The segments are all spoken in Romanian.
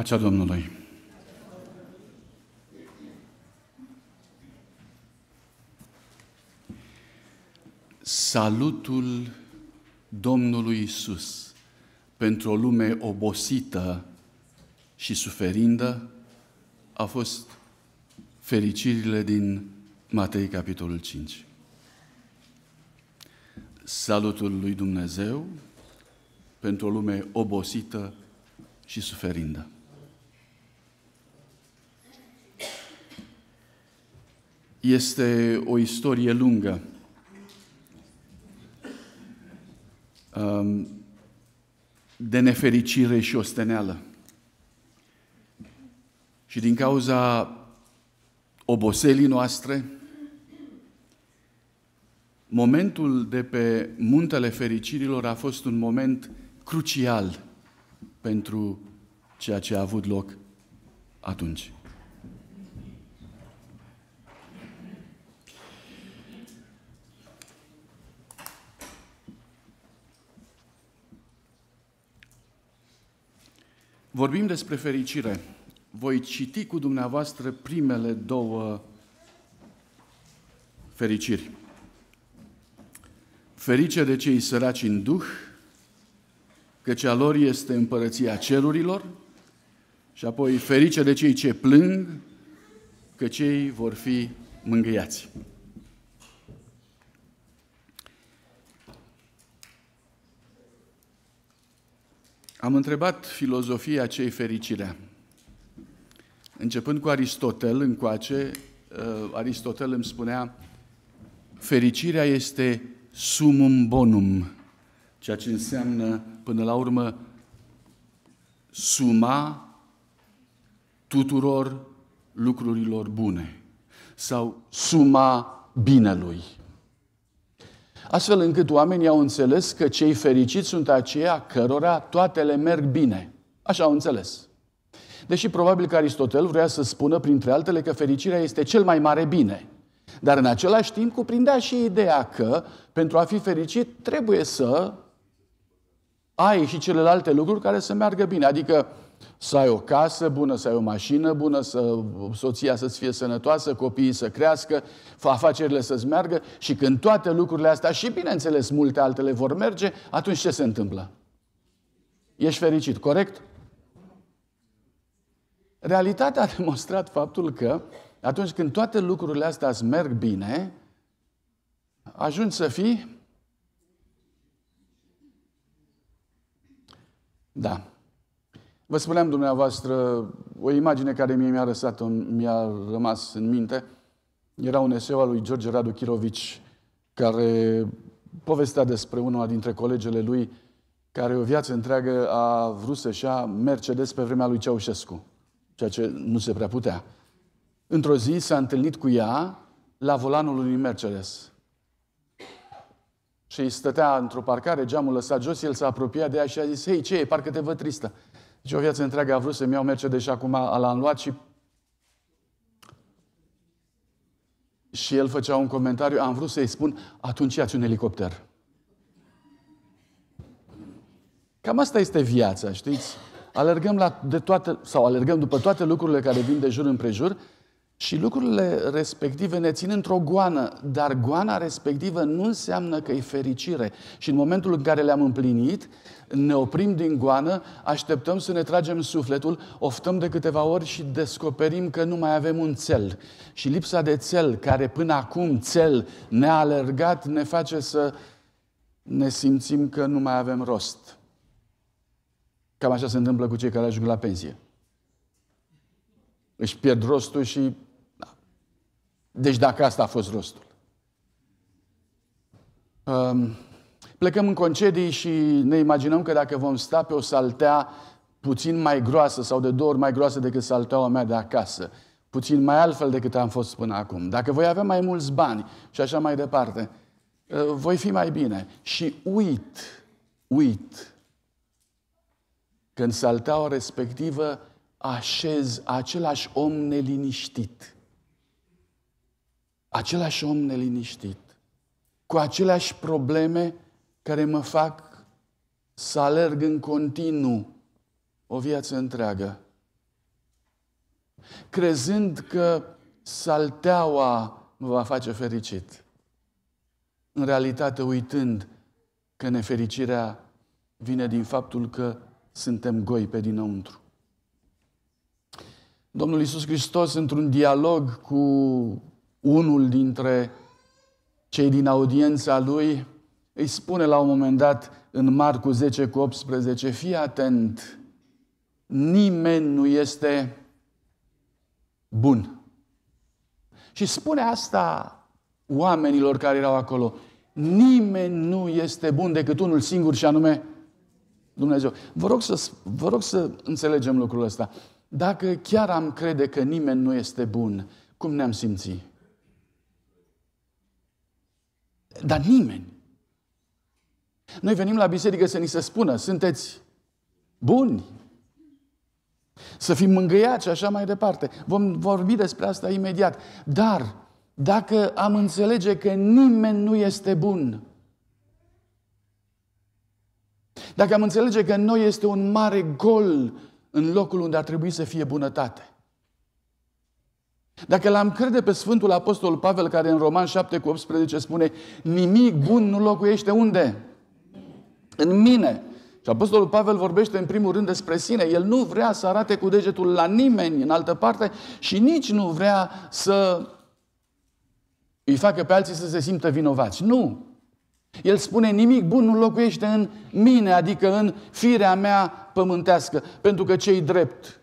Pacea Domnului! Salutul Domnului Isus pentru o lume obosită și suferindă a fost fericirile din Matei, capitolul 5. Salutul lui Dumnezeu pentru o lume obosită și suferindă. Este o istorie lungă. Um, de nefericire și osteneală. Și din cauza oboselii noastre, momentul de pe muntele fericirilor a fost un moment crucial pentru ceea ce a avut loc atunci. Vorbim despre fericire. Voi citi cu dumneavoastră primele două fericiri. Ferice de cei săraci în duh, căci a lor este împărăția cerurilor, și apoi ferice de cei ce plâng, că cei vor fi mângâiați. Am întrebat filozofia ce e fericirea. Începând cu Aristotel încoace, uh, Aristotel îmi spunea fericirea este sumum bonum, ceea ce înseamnă până la urmă suma tuturor lucrurilor bune sau suma binelui astfel încât oamenii au înțeles că cei fericiți sunt aceia cărora toate le merg bine. Așa au înțeles. Deși probabil că Aristotel vrea să spună, printre altele, că fericirea este cel mai mare bine. Dar în același timp cuprindea și ideea că, pentru a fi fericit, trebuie să ai și celelalte lucruri care să meargă bine. Adică Exact. Să ai o casă bună, să ai o mașină bună, să soția să-ți fie sănătoasă, copiii să crească, afacerile să-ți meargă și când toate lucrurile astea și, bineînțeles, multe altele vor merge, atunci ce se întâmplă? Ești fericit, corect? Realitatea a demonstrat faptul că atunci când toate lucrurile astea îți merg bine, ajungi să fii... Da, Vă spuneam dumneavoastră o imagine care mie mi-a, răsat, mi-a rămas în minte. Era un eseu al lui George Radu Chirovici, care povestea despre unul dintre colegele lui care o viață întreagă a vrut să-și ia Mercedes pe vremea lui Ceaușescu, ceea ce nu se prea putea. Într-o zi s-a întâlnit cu ea la volanul unui Mercedes. Și stătea într-o parcare, geamul lăsat jos, el s-a apropiat de ea și a zis, hei, ce e, parcă te văd tristă. Deci o viață întreagă a vrut să-mi iau merce deși acum l-am luat și Și el făcea un comentariu, am vrut să-i spun, atunci ia un elicopter. Cam asta este viața, știți? Alergăm la de toate, sau alergăm după toate lucrurile care vin de jur împrejur și lucrurile respective ne țin într-o goană, dar goana respectivă nu înseamnă că e fericire. Și în momentul în care le-am împlinit, ne oprim din goană, așteptăm să ne tragem sufletul, oftăm de câteva ori și descoperim că nu mai avem un cel. Și lipsa de cel, care până acum cel ne-a alergat, ne face să ne simțim că nu mai avem rost. Cam așa se întâmplă cu cei care ajung la pensie. Își pierd rostul și deci dacă asta a fost rostul. Um, plecăm în concedii și ne imaginăm că dacă vom sta pe o saltea puțin mai groasă sau de două ori mai groasă decât salteaua mea de acasă, puțin mai altfel decât am fost până acum, dacă voi avea mai mulți bani și așa mai departe, uh, voi fi mai bine. Și uit, uit, când salteaua respectivă așez același om neliniștit, același om neliniștit, cu aceleași probleme care mă fac să alerg în continuu o viață întreagă. Crezând că salteaua mă va face fericit. În realitate, uitând că nefericirea vine din faptul că suntem goi pe dinăuntru. Domnul Iisus Hristos, într-un dialog cu unul dintre cei din audiența lui îi spune la un moment dat în Marcu 10 cu 18, fii atent, nimeni nu este bun. Și spune asta oamenilor care erau acolo. Nimeni nu este bun decât unul singur și anume Dumnezeu. Vă rog să, vă rog să înțelegem lucrul ăsta. Dacă chiar am crede că nimeni nu este bun, cum ne-am simțit? Dar nimeni. Noi venim la biserică să ni se spună, sunteți buni, să fim mângâiați și așa mai departe. Vom vorbi despre asta imediat. Dar dacă am înțelege că nimeni nu este bun, dacă am înțelege că în noi este un mare gol în locul unde ar trebui să fie bunătate, dacă l-am crede pe Sfântul Apostol Pavel, care în Roman 7 cu 18 spune nimic bun nu locuiește unde? În mine. Și Apostolul Pavel vorbește în primul rând despre sine. El nu vrea să arate cu degetul la nimeni în altă parte și nici nu vrea să îi facă pe alții să se simtă vinovați. Nu! El spune nimic bun nu locuiește în mine, adică în firea mea pământească, pentru că cei drept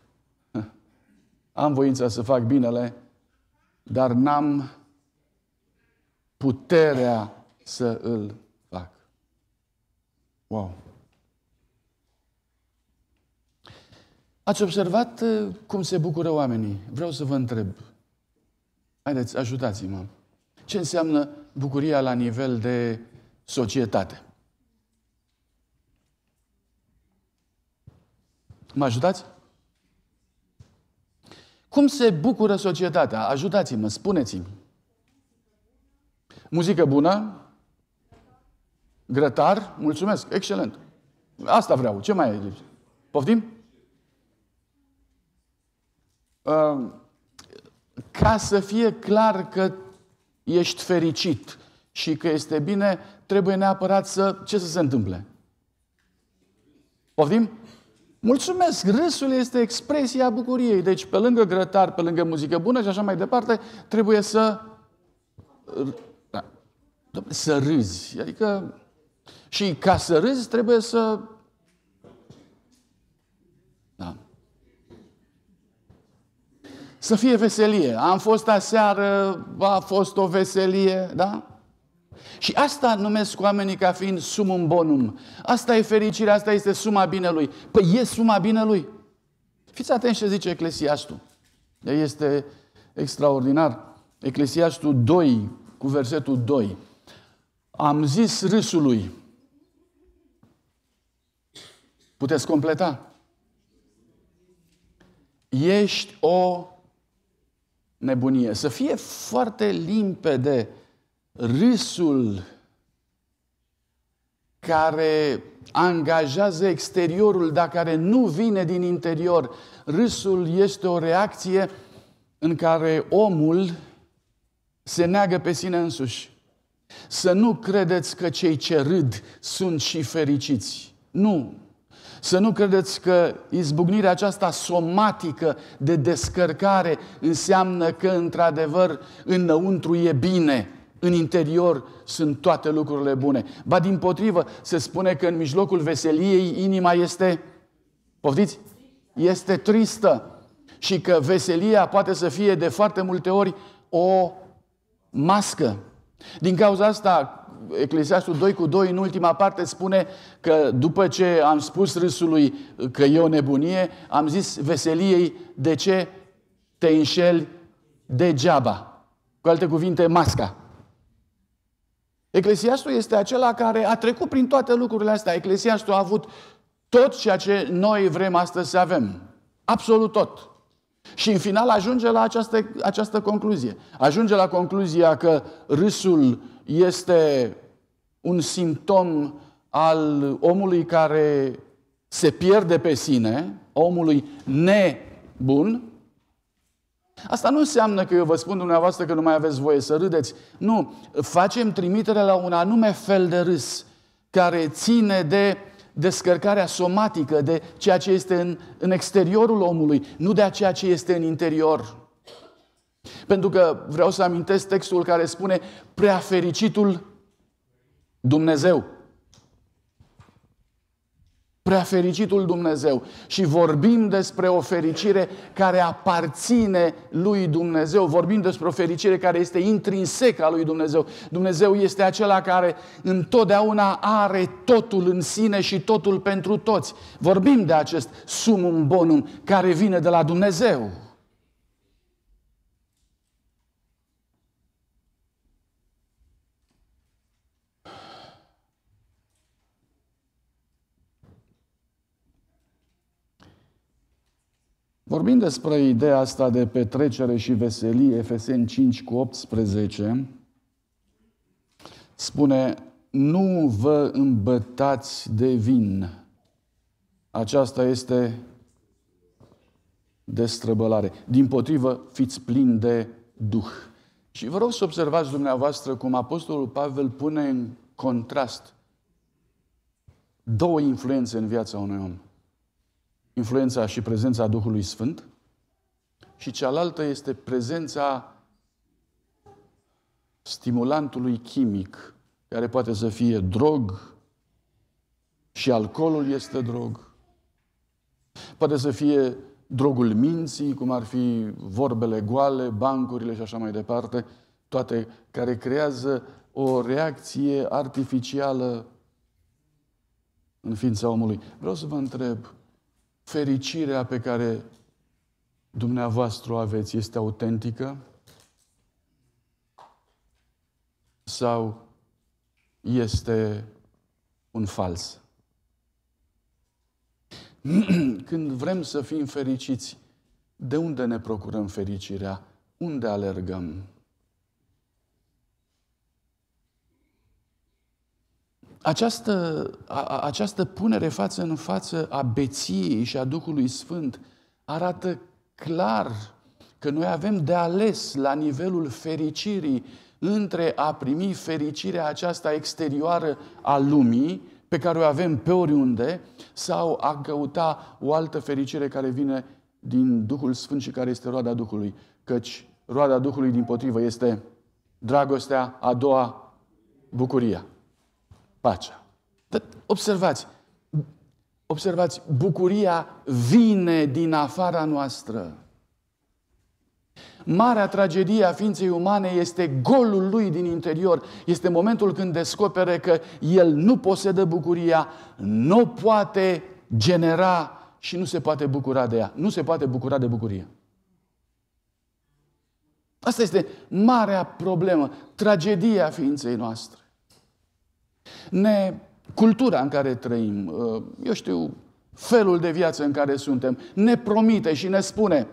am voința să fac binele, dar n-am puterea să îl fac. Wow! Ați observat uh, cum se bucură oamenii? Vreau să vă întreb. Haideți, ajutați-mă. Ce înseamnă bucuria la nivel de societate? Mă ajutați? Cum se bucură societatea? Ajutați-mă, spuneți-mi. Muzică bună? Grătar? Mulțumesc, excelent. Asta vreau. Ce mai ai? Poftim? Uh, ca să fie clar că ești fericit și că este bine, trebuie neapărat să... Ce să se întâmple? Poftim? Mulțumesc! Râsul este expresia bucuriei. Deci, pe lângă grătar, pe lângă muzică bună și așa mai departe, trebuie să... Da, da. Să râzi. Adică... Și ca să râzi, trebuie să... Da. Să fie veselie. Am fost aseară, a fost o veselie, da? Și asta numesc oamenii ca fiind sumum bonum. Asta e fericirea, asta este suma binelui. Păi e suma binelui. Fiți atenți ce zice Eclesiastul. Este extraordinar. Eclesiastul 2, cu versetul 2. Am zis râsului. Puteți completa? Ești o nebunie. Să fie foarte limpede râsul care angajează exteriorul, dar care nu vine din interior. Râsul este o reacție în care omul se neagă pe sine însuși. Să nu credeți că cei ce râd sunt și fericiți. Nu. Să nu credeți că izbucnirea aceasta somatică de descărcare înseamnă că, într-adevăr, înăuntru e bine în interior sunt toate lucrurile bune. Ba din potrivă, se spune că în mijlocul veseliei inima este, poftiți? Este tristă și că veselia poate să fie de foarte multe ori o mască. Din cauza asta, Eclesiastul 2 cu 2 în ultima parte spune că după ce am spus râsului că e o nebunie, am zis veseliei de ce te înșeli degeaba. Cu alte cuvinte, masca. Eclesiastul este acela care a trecut prin toate lucrurile astea. Eclesiastul a avut tot ceea ce noi vrem astăzi să avem. Absolut tot. Și în final ajunge la această, această concluzie. Ajunge la concluzia că râsul este un simptom al omului care se pierde pe sine, omului nebun, Asta nu înseamnă că eu vă spun dumneavoastră că nu mai aveți voie să râdeți. Nu, facem trimitere la un anume fel de râs care ține de descărcarea somatică, de ceea ce este în, în exteriorul omului, nu de ceea ce este în interior. Pentru că vreau să amintesc textul care spune prea fericitul Dumnezeu prea fericitul Dumnezeu și vorbim despre o fericire care aparține lui Dumnezeu, vorbim despre o fericire care este intrinsecă a lui Dumnezeu. Dumnezeu este acela care întotdeauna are totul în sine și totul pentru toți. Vorbim de acest sumum bonum care vine de la Dumnezeu. Vorbind despre ideea asta de petrecere și veselie, Efeseni 5 cu 18, spune, nu vă îmbătați de vin. Aceasta este destrăbălare. Din potrivă, fiți plini de Duh. Și vă rog să observați dumneavoastră cum Apostolul Pavel pune în contrast două influențe în viața unui om influența și prezența Duhului Sfânt și cealaltă este prezența stimulantului chimic, care poate să fie drog, și alcoolul este drog, poate să fie drogul minții, cum ar fi vorbele goale, bancurile și așa mai departe, toate care creează o reacție artificială în ființa omului. Vreau să vă întreb, fericirea pe care dumneavoastră o aveți este autentică? Sau este un fals? Când vrem să fim fericiți, de unde ne procurăm fericirea? Unde alergăm? Această, a, această punere față în față a beției și a Duhului Sfânt arată clar că noi avem de ales la nivelul fericirii între a primi fericirea aceasta exterioară a lumii, pe care o avem pe oriunde, sau a căuta o altă fericire care vine din Duhul Sfânt și care este roada Duhului. Căci roada Duhului, din potrivă, este dragostea, a doua, bucuria pacea. Dar observați, observați, bucuria vine din afara noastră. Marea tragedie a ființei umane este golul lui din interior. Este momentul când descopere că el nu posedă bucuria, nu poate genera și nu se poate bucura de ea. Nu se poate bucura de bucurie. Asta este marea problemă, tragedia ființei noastre ne cultura în care trăim, uh, eu știu, felul de viață în care suntem, ne promite și ne spune,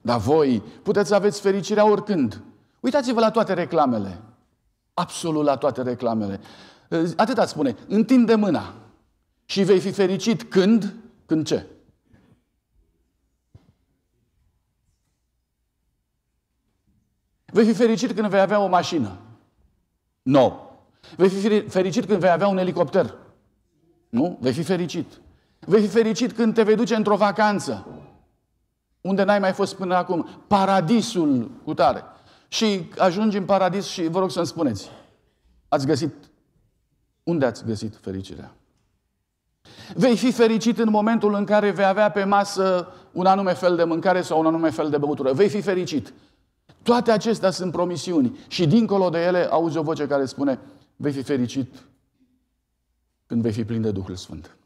dar voi puteți să aveți fericirea oricând. Uitați-vă la toate reclamele. Absolut la toate reclamele. Uh, atâta spune, întinde mâna și vei fi fericit când? Când ce? Vei fi fericit când vei avea o mașină. No. Vei fi fericit când vei avea un elicopter. Nu? Vei fi fericit. Vei fi fericit când te vei duce într-o vacanță. Unde n-ai mai fost până acum. Paradisul cu tare. Și ajungi în paradis și vă rog să-mi spuneți. Ați găsit? Unde ați găsit fericirea? Vei fi fericit în momentul în care vei avea pe masă un anume fel de mâncare sau un anume fel de băutură. Vei fi fericit. Toate acestea sunt promisiuni și dincolo de ele auzi o voce care spune vei fi fericit când vei fi plin de Duhul Sfânt.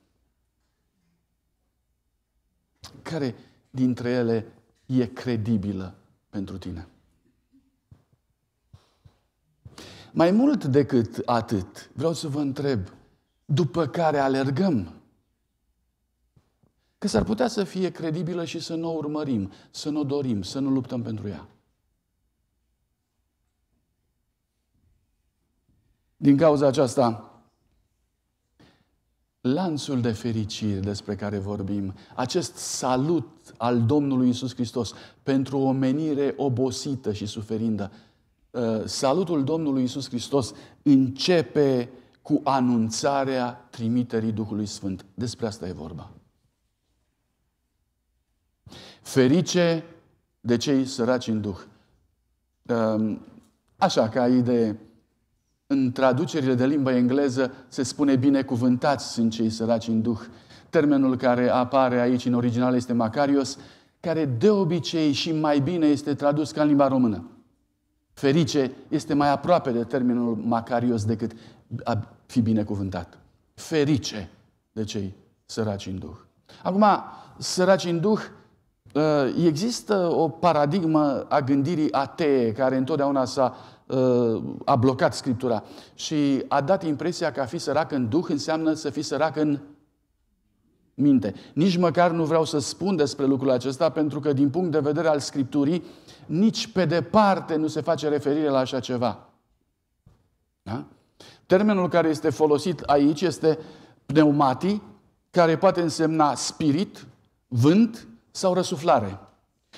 Care dintre ele e credibilă pentru tine? Mai mult decât atât, vreau să vă întreb, după care alergăm? Că s-ar putea să fie credibilă și să nu o urmărim, să nu o dorim, să nu luptăm pentru ea. Din cauza aceasta, lanțul de fericire despre care vorbim, acest salut al Domnului Isus Hristos pentru o menire obosită și suferindă, uh, salutul Domnului Isus Hristos începe cu anunțarea trimiterii Duhului Sfânt. Despre asta e vorba. Ferice de cei săraci în Duh. Um, așa, ca idee, în traducerile de limba engleză se spune binecuvântați sunt cei săraci în duh. Termenul care apare aici în original este Macarios, care de obicei și mai bine este tradus ca în limba română. Ferice este mai aproape de termenul Macarios decât a fi binecuvântat. Ferice de cei săraci în duh. Acum, săraci în duh, ă, există o paradigmă a gândirii atee care întotdeauna s-a Uh, a blocat Scriptura și a dat impresia că a fi sărac în duh înseamnă să fii sărac în minte. Nici măcar nu vreau să spun despre lucrul acesta, pentru că din punct de vedere al Scripturii, nici pe departe nu se face referire la așa ceva. Da? Termenul care este folosit aici este pneumati, care poate însemna spirit, vânt sau răsuflare.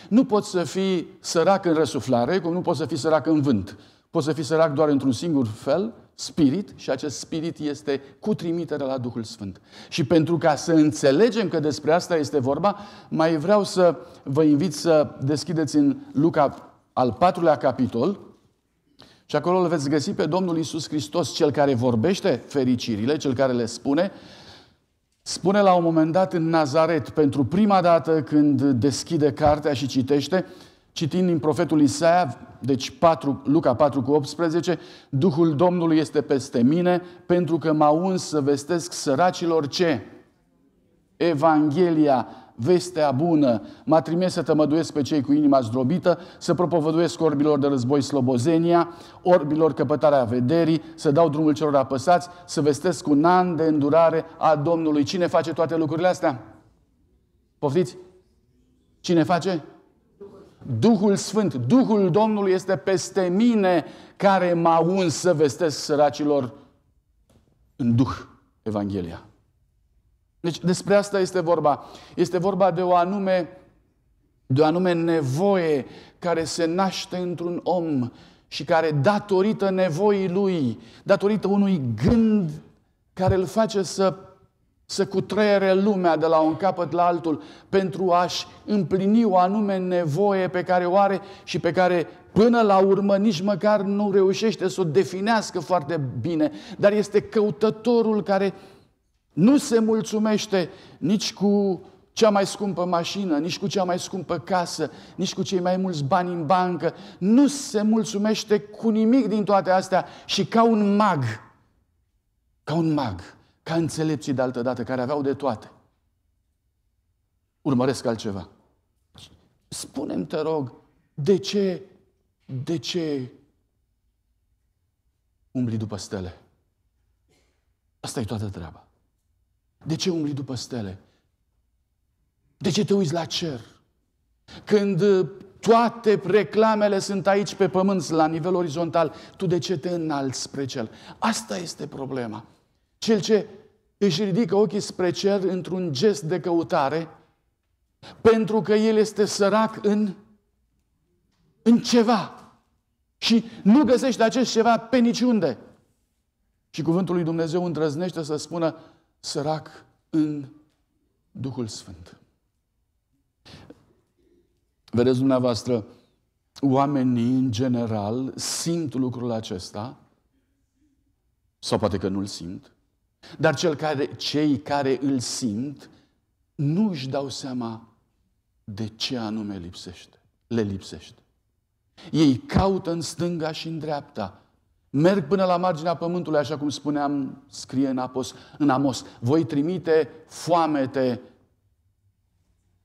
Nu poți să fii sărac în răsuflare, cum nu poți să fii sărac în vânt. Poți să fii sărac doar într-un singur fel, spirit, și acest spirit este cu trimitere la Duhul Sfânt. Și pentru ca să înțelegem că despre asta este vorba, mai vreau să vă invit să deschideți în Luca al patrulea capitol, și acolo îl veți găsi pe Domnul Isus Hristos, cel care vorbește fericirile, cel care le spune, spune la un moment dat în Nazaret, pentru prima dată când deschide cartea și citește, Citind din profetul Isaia, deci 4, Luca 4 cu 18, Duhul Domnului este peste mine pentru că m-a uns să vestesc săracilor ce? Evanghelia, vestea bună, m-a trimis să tămăduiesc pe cei cu inima zdrobită, să propovăduiesc orbilor de război slobozenia, orbilor căpătarea vederii, să dau drumul celor apăsați, să vestesc un an de îndurare a Domnului. Cine face toate lucrurile astea? Poftiți? Cine face? Duhul Sfânt, Duhul Domnului este peste mine care m-a uns să vestesc săracilor în Duh Evanghelia. Deci despre asta este vorba. Este vorba de o anume, de o anume nevoie care se naște într-un om și care datorită nevoii lui, datorită unui gând care îl face să să cutreiere lumea de la un capăt la altul pentru a-și împlini o anume nevoie pe care o are și pe care până la urmă nici măcar nu reușește să o definească foarte bine, dar este căutătorul care nu se mulțumește nici cu cea mai scumpă mașină, nici cu cea mai scumpă casă, nici cu cei mai mulți bani în bancă, nu se mulțumește cu nimic din toate astea și ca un mag, ca un mag, ca înțelepții de altă dată, care aveau de toate. Urmăresc altceva. Spune-mi, te rog, de ce, de ce umbli după stele? Asta e toată treaba. De ce umbli după stele? De ce te uiți la cer? Când uh, toate reclamele sunt aici pe pământ, la nivel orizontal, tu de ce te înalți spre cel? Asta este problema. Cel ce își ridică ochii spre cer într-un gest de căutare, pentru că el este sărac în, în ceva. Și nu găsește acest ceva pe niciunde. Și cuvântul lui Dumnezeu îndrăznește să spună sărac în Duhul Sfânt. Vedeți dumneavoastră, oamenii în general simt lucrul acesta, sau poate că nu-l simt, dar cel care, cei care îl simt nu își dau seama de ce anume lipsește, le lipsește. Ei caută în stânga și în dreapta. Merg până la marginea pământului, așa cum spuneam, scrie în, Apos, în Amos. Voi trimite foamete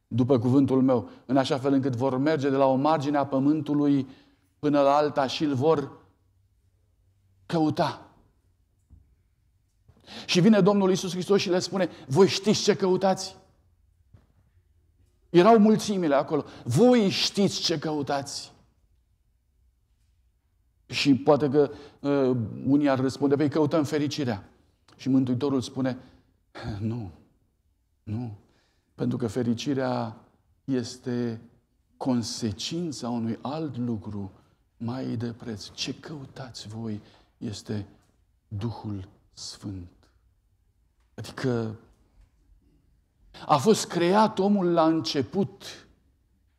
după cuvântul meu, în așa fel încât vor merge de la o margine a pământului până la alta și îl vor căuta. Și vine Domnul Isus Hristos și le spune, voi știți ce căutați? Erau mulțimile acolo. Voi știți ce căutați. Și poate că uh, unii ar răspunde, păi căutăm fericirea. Și Mântuitorul spune, nu, nu. Pentru că fericirea este consecința unui alt lucru mai de preț. Ce căutați voi este Duhul Sfânt. Adică a fost creat omul la început.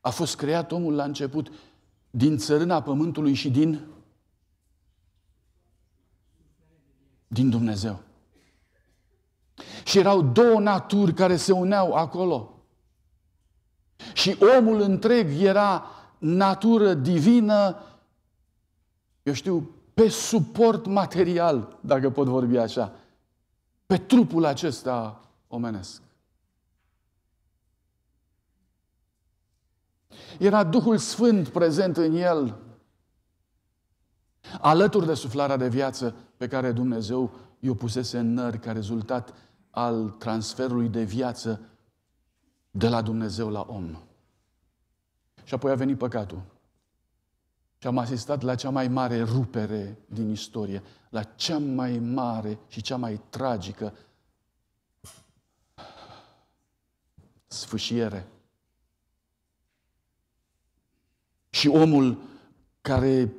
A fost creat omul la început din țărâna pământului și din din Dumnezeu. Și erau două naturi care se uneau acolo. Și omul întreg era natură divină, eu știu, pe suport material, dacă pot vorbi așa pe trupul acesta omenesc. Era Duhul Sfânt prezent în el, alături de suflarea de viață pe care Dumnezeu i-o pusese în nări ca rezultat al transferului de viață de la Dumnezeu la om. Și apoi a venit păcatul. Și am asistat la cea mai mare rupere din istorie la cea mai mare și cea mai tragică sfâșiere. Și omul care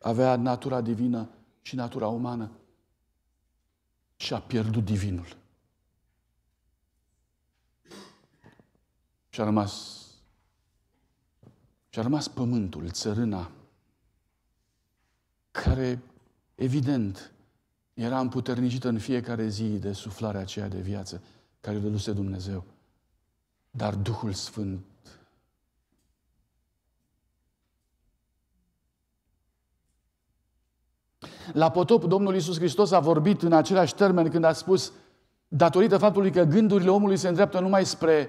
avea natura divină și natura umană și-a pierdut divinul. Și-a rămas, și-a rămas pământul, țărâna, care, evident, era împuternicită în fiecare zi de suflarea aceea de viață care o dăduse Dumnezeu. Dar Duhul Sfânt La potop, Domnul Iisus Hristos a vorbit în același termen când a spus, datorită faptului că gândurile omului se îndreaptă numai spre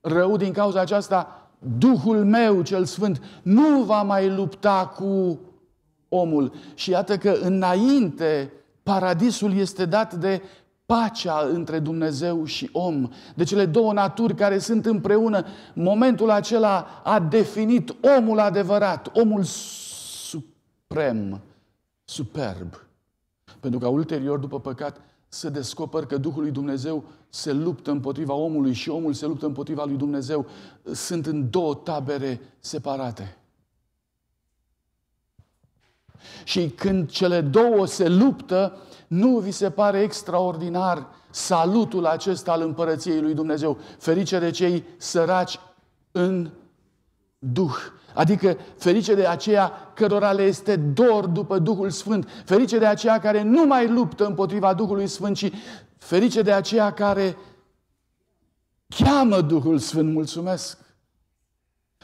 rău din cauza aceasta, Duhul meu cel Sfânt nu va mai lupta cu omul. Și iată că înainte paradisul este dat de pacea între Dumnezeu și om, de cele două naturi care sunt împreună. Momentul acela a definit omul adevărat, omul suprem, superb. Pentru că ulterior, după păcat, să descoper că Duhul lui Dumnezeu se luptă împotriva omului și omul se luptă împotriva lui Dumnezeu. Sunt în două tabere separate. Și când cele două se luptă, nu vi se pare extraordinar salutul acesta al împărăției lui Dumnezeu? Ferice de cei săraci în Duh. Adică ferice de aceea cărora le este dor după Duhul Sfânt, ferice de aceea care nu mai luptă împotriva Duhului Sfânt, ci ferice de aceea care cheamă Duhul Sfânt. Mulțumesc!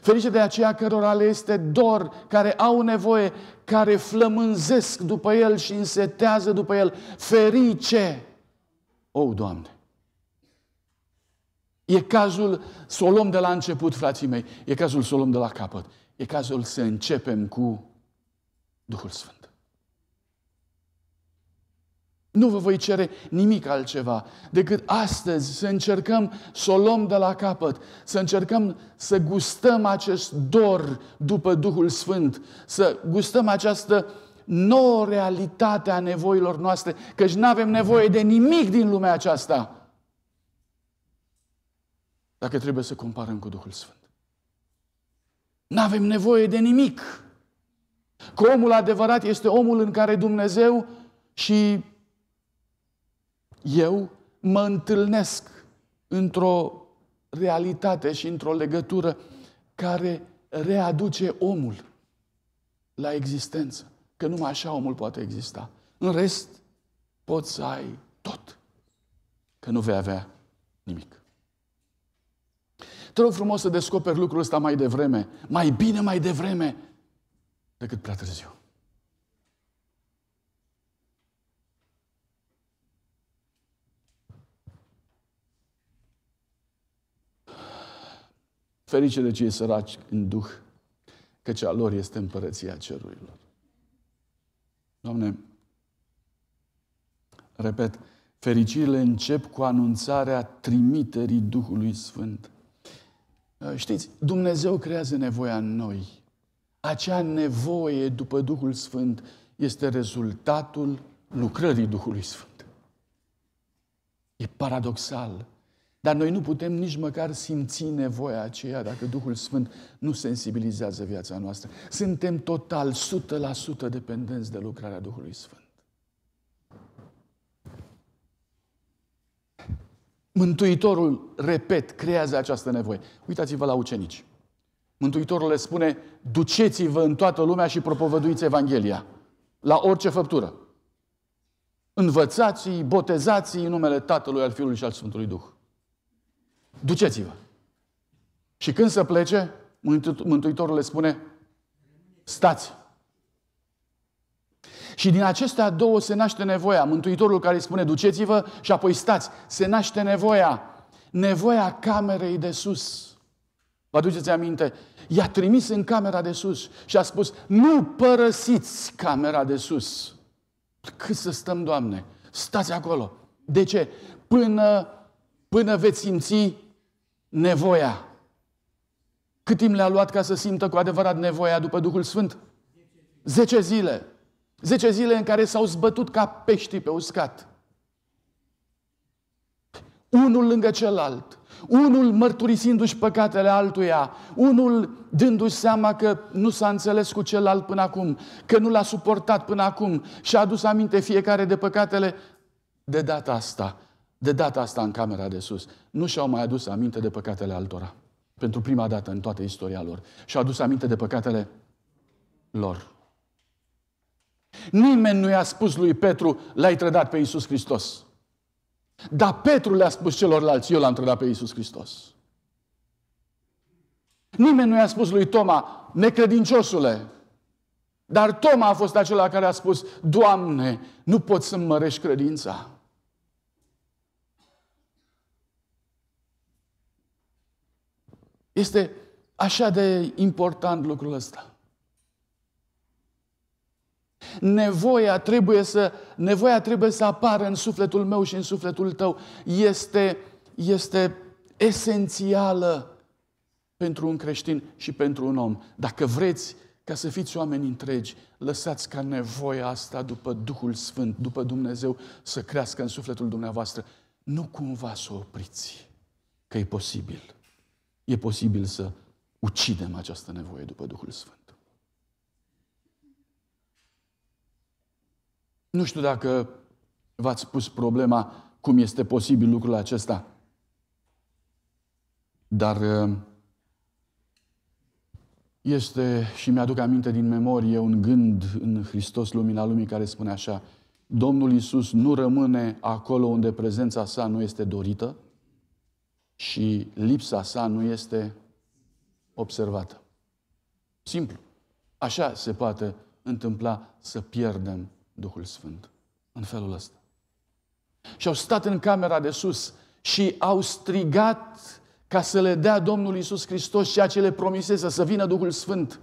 Ferice de aceia cărora le este dor, care au nevoie, care flămânzesc după El și însetează după El. Ferice! O, oh, Doamne! E cazul să o luăm de la început, frații mei. E cazul să o luăm de la capăt. E cazul să începem cu Duhul Sfânt. Nu vă voi cere nimic altceva decât astăzi să încercăm să o luăm de la capăt, să încercăm să gustăm acest dor după Duhul Sfânt, să gustăm această nouă realitate a nevoilor noastre, căci nu avem nevoie de nimic din lumea aceasta. Dacă trebuie să comparăm cu Duhul Sfânt. Nu avem nevoie de nimic. Că omul adevărat este omul în care Dumnezeu și eu mă întâlnesc într-o realitate și într-o legătură care readuce omul la existență. Că numai așa omul poate exista. În rest, poți să ai tot. Că nu vei avea nimic. Te rog frumos să descoperi lucrul ăsta mai devreme. Mai bine mai devreme decât prea târziu. Ferice de cei săraci în duh, căci cea lor este împărăția cerurilor. Doamne, repet, fericirile încep cu anunțarea trimiterii Duhului Sfânt. Uh, știți, Dumnezeu creează nevoia în noi. Acea nevoie după Duhul Sfânt este rezultatul lucrării Duhului Sfânt. E paradoxal. Dar noi nu putem nici măcar simți nevoia aceea dacă Duhul Sfânt nu sensibilizează viața noastră. Suntem total, 100% dependenți de lucrarea Duhului Sfânt. Mântuitorul, repet, creează această nevoie. Uitați-vă la ucenici. Mântuitorul le spune, duceți-vă în toată lumea și propovăduiți Evanghelia. La orice făptură. Învățați-i, botezați-i în numele Tatălui, al Fiului și al Sfântului Duh duceți-vă. Și când să plece, Mântuitorul le spune, stați. Și din acestea două se naște nevoia. Mântuitorul care îi spune, duceți-vă și apoi stați. Se naște nevoia. Nevoia camerei de sus. Vă aduceți aminte? I-a trimis în camera de sus și a spus, nu părăsiți camera de sus. Cât să stăm, Doamne? Stați acolo. De ce? Până, până veți simți nevoia. Cât timp le-a luat ca să simtă cu adevărat nevoia după Duhul Sfânt? Zece zile. Zece zile în care s-au zbătut ca pești pe uscat. Unul lângă celălalt. Unul mărturisindu-și păcatele altuia. Unul dându-și seama că nu s-a înțeles cu celălalt până acum. Că nu l-a suportat până acum. Și a adus aminte fiecare de păcatele de data asta de data asta în camera de sus, nu și-au mai adus aminte de păcatele altora. Pentru prima dată în toată istoria lor. Și-au adus aminte de păcatele lor. Nimeni nu i-a spus lui Petru, l-ai trădat pe Iisus Hristos. Dar Petru le-a spus celorlalți, eu l-am trădat pe Iisus Hristos. Nimeni nu i-a spus lui Toma, necredinciosule, dar Toma a fost acela care a spus, Doamne, nu pot să-mi mărești credința. Este așa de important lucrul ăsta. Nevoia trebuie să, nevoia trebuie să apară în sufletul meu și în sufletul tău. Este, este esențială pentru un creștin și pentru un om. Dacă vreți ca să fiți oameni întregi, lăsați ca nevoia asta după Duhul Sfânt, după Dumnezeu, să crească în sufletul dumneavoastră. Nu cumva să o opriți, că e posibil e posibil să ucidem această nevoie după Duhul Sfânt. Nu știu dacă v-ați pus problema cum este posibil lucrul acesta, dar eh, este, și mi-aduc aminte din memorie, un gând în Hristos Lumina Lumii care spune așa, Domnul Iisus nu rămâne acolo unde prezența sa nu este dorită, și lipsa sa nu este observată. Simplu. Așa se poate întâmpla să pierdem Duhul Sfânt. În felul ăsta. Și au stat în camera de sus și au strigat ca să le dea Domnul Isus Hristos ceea ce le promisese, să vină Duhul Sfânt.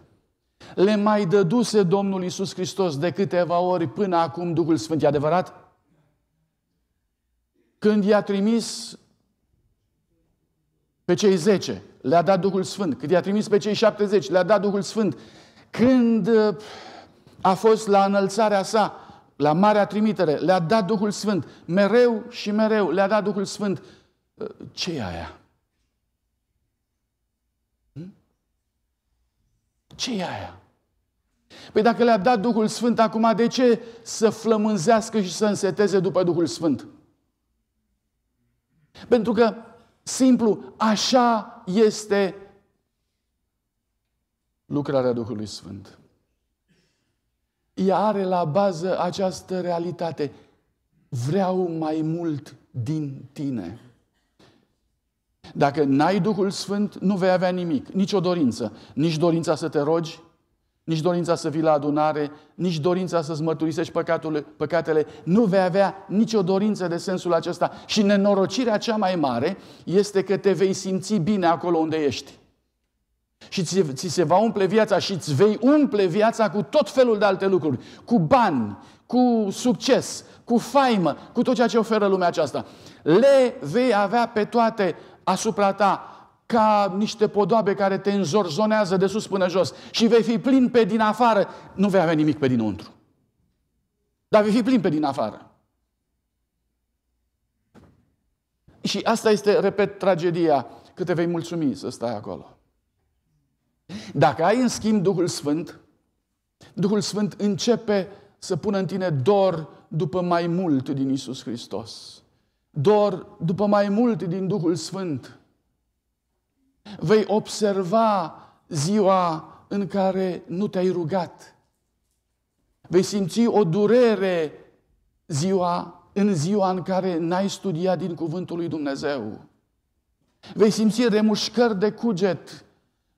Le mai dăduse Domnul Isus Hristos de câteva ori până acum Duhul Sfânt. E adevărat? Când i-a trimis pe cei 10 le-a dat Duhul Sfânt. Când i-a trimis pe cei 70, le-a dat Duhul Sfânt. Când a fost la înălțarea sa, la marea trimitere, le-a dat Duhul Sfânt. Mereu și mereu le-a dat Duhul Sfânt. Uh, ce e aia? Hmm? ce e aia? Păi dacă le-a dat Duhul Sfânt acum, de ce să flămânzească și să înseteze după Duhul Sfânt? Pentru că Simplu, așa este lucrarea Duhului Sfânt. Ea are la bază această realitate. Vreau mai mult din tine. Dacă n-ai Duhul Sfânt, nu vei avea nimic, nicio dorință, nici dorința să te rogi, nici dorința să vii la adunare, nici dorința să-ți mărturisești păcatul, păcatele, nu vei avea nicio dorință de sensul acesta. Și nenorocirea cea mai mare este că te vei simți bine acolo unde ești. Și ți, ți se va umple viața și îți vei umple viața cu tot felul de alte lucruri. Cu bani, cu succes, cu faimă, cu tot ceea ce oferă lumea aceasta. Le vei avea pe toate asupra ta ca niște podoabe care te înzorzonează de sus până jos și vei fi plin pe din afară, nu vei avea nimic pe dinăuntru. Dar vei fi plin pe din afară. Și asta este, repet, tragedia, că te vei mulțumi să stai acolo. Dacă ai, în schimb, Duhul Sfânt, Duhul Sfânt începe să pună în tine dor după mai mult din Isus Hristos. Dor după mai mult din Duhul Sfânt. Vei observa ziua în care nu te-ai rugat. Vei simți o durere ziua, în ziua în care n-ai studiat din cuvântul lui Dumnezeu. Vei simți remușcări de cuget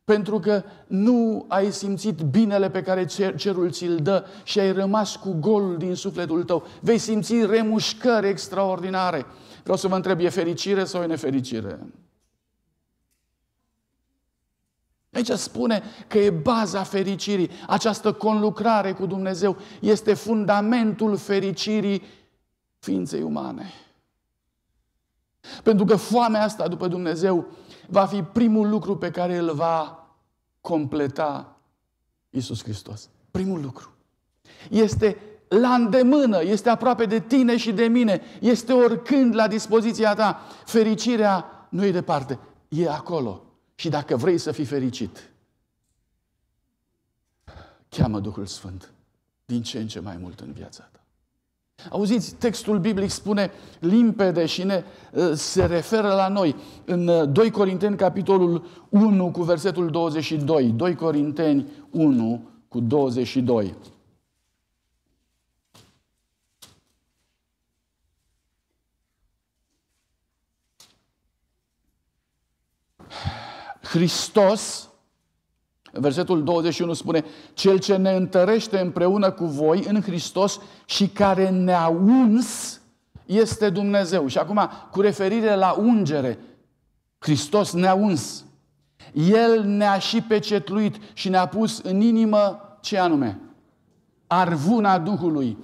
pentru că nu ai simțit binele pe care cerul ți-l dă și ai rămas cu gol din sufletul tău. Vei simți remușcări extraordinare. Vreau să vă întreb, e fericire sau e nefericire? Aici spune că e baza fericirii. Această conlucrare cu Dumnezeu este fundamentul fericirii ființei umane. Pentru că foamea asta după Dumnezeu va fi primul lucru pe care îl va completa Isus Hristos. Primul lucru. Este la îndemână, este aproape de tine și de mine, este oricând la dispoziția ta. Fericirea nu e departe, e acolo. Și dacă vrei să fii fericit, cheamă Duhul Sfânt din ce în ce mai mult în viața ta. Auziți, textul biblic spune limpede și ne, ă, se referă la noi. În 2 ă, Corinteni, capitolul 1, cu versetul 22. 2 Corinteni 1, cu 22. Hristos, versetul 21 spune, Cel ce ne întărește împreună cu voi în Hristos și care ne-a uns este Dumnezeu. Și acum, cu referire la ungere, Hristos ne-a uns. El ne-a și pecetluit și ne-a pus în inimă ce anume? Arvuna Duhului.